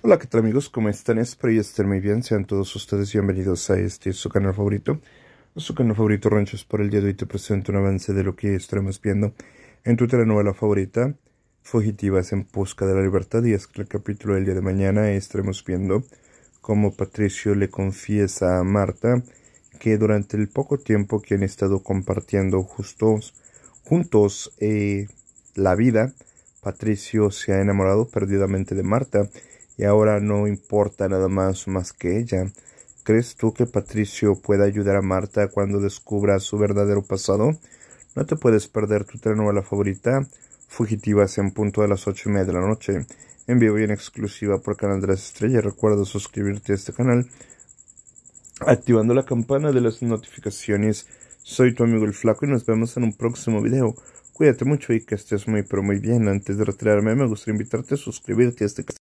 Hola, ¿qué tal amigos? ¿Cómo están? Espero que estén muy bien. Sean todos ustedes bienvenidos a este su canal favorito. Su canal favorito Ranchos por el día de hoy te presento un avance de lo que estaremos viendo en tu telenovela favorita, Fugitivas en busca de la libertad. Y es que el capítulo del día de mañana estaremos viendo cómo Patricio le confiesa a Marta que durante el poco tiempo que han estado compartiendo justos, juntos eh, la vida, Patricio se ha enamorado perdidamente de Marta y ahora no importa nada más más que ella. ¿Crees tú que Patricio pueda ayudar a Marta cuando descubra su verdadero pasado? No te puedes perder tu telenovela favorita, Fugitiva Fugitivas, en punto de las ocho y media de la noche, en bien en exclusiva por Canal de las Estrellas. Recuerda suscribirte a este canal activando la campana de las notificaciones. Soy tu amigo el Flaco y nos vemos en un próximo video. Cuídate mucho y que estés muy pero muy bien. Antes de retirarme me gustaría invitarte a suscribirte a este canal.